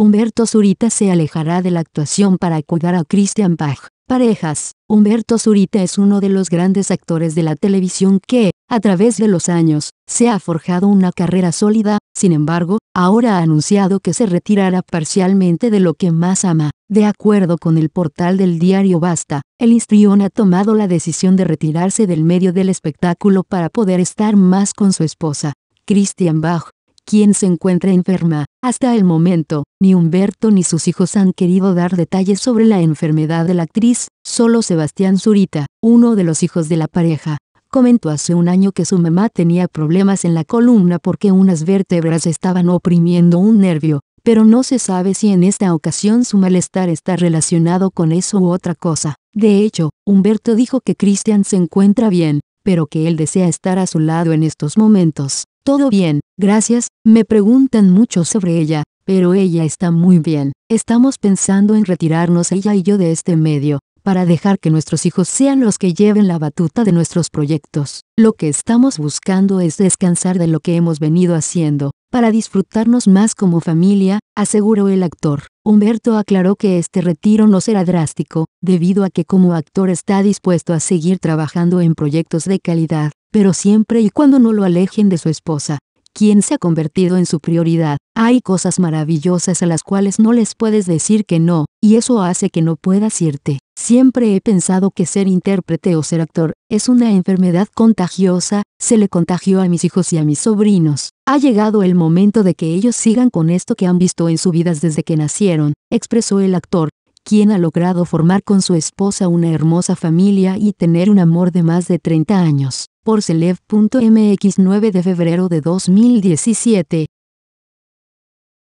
Humberto Zurita se alejará de la actuación para cuidar a Christian Bach. Parejas, Humberto Zurita es uno de los grandes actores de la televisión que, a través de los años, se ha forjado una carrera sólida, sin embargo, ahora ha anunciado que se retirará parcialmente de lo que más ama. De acuerdo con el portal del diario Basta, el histrión ha tomado la decisión de retirarse del medio del espectáculo para poder estar más con su esposa. Christian Bach, quien se encuentra enferma. Hasta el momento, ni Humberto ni sus hijos han querido dar detalles sobre la enfermedad de la actriz, solo Sebastián Zurita, uno de los hijos de la pareja, comentó hace un año que su mamá tenía problemas en la columna porque unas vértebras estaban oprimiendo un nervio, pero no se sabe si en esta ocasión su malestar está relacionado con eso u otra cosa. De hecho, Humberto dijo que Cristian se encuentra bien, pero que él desea estar a su lado en estos momentos. Todo bien, gracias, me preguntan mucho sobre ella, pero ella está muy bien. Estamos pensando en retirarnos ella y yo de este medio, para dejar que nuestros hijos sean los que lleven la batuta de nuestros proyectos. Lo que estamos buscando es descansar de lo que hemos venido haciendo, para disfrutarnos más como familia, aseguró el actor. Humberto aclaró que este retiro no será drástico, debido a que como actor está dispuesto a seguir trabajando en proyectos de calidad pero siempre y cuando no lo alejen de su esposa, quien se ha convertido en su prioridad. Hay cosas maravillosas a las cuales no les puedes decir que no, y eso hace que no puedas irte. Siempre he pensado que ser intérprete o ser actor es una enfermedad contagiosa, se le contagió a mis hijos y a mis sobrinos. Ha llegado el momento de que ellos sigan con esto que han visto en su vidas desde que nacieron, expresó el actor, quien ha logrado formar con su esposa una hermosa familia y tener un amor de más de 30 años. Por Celeb.mx 9 de febrero de 2017.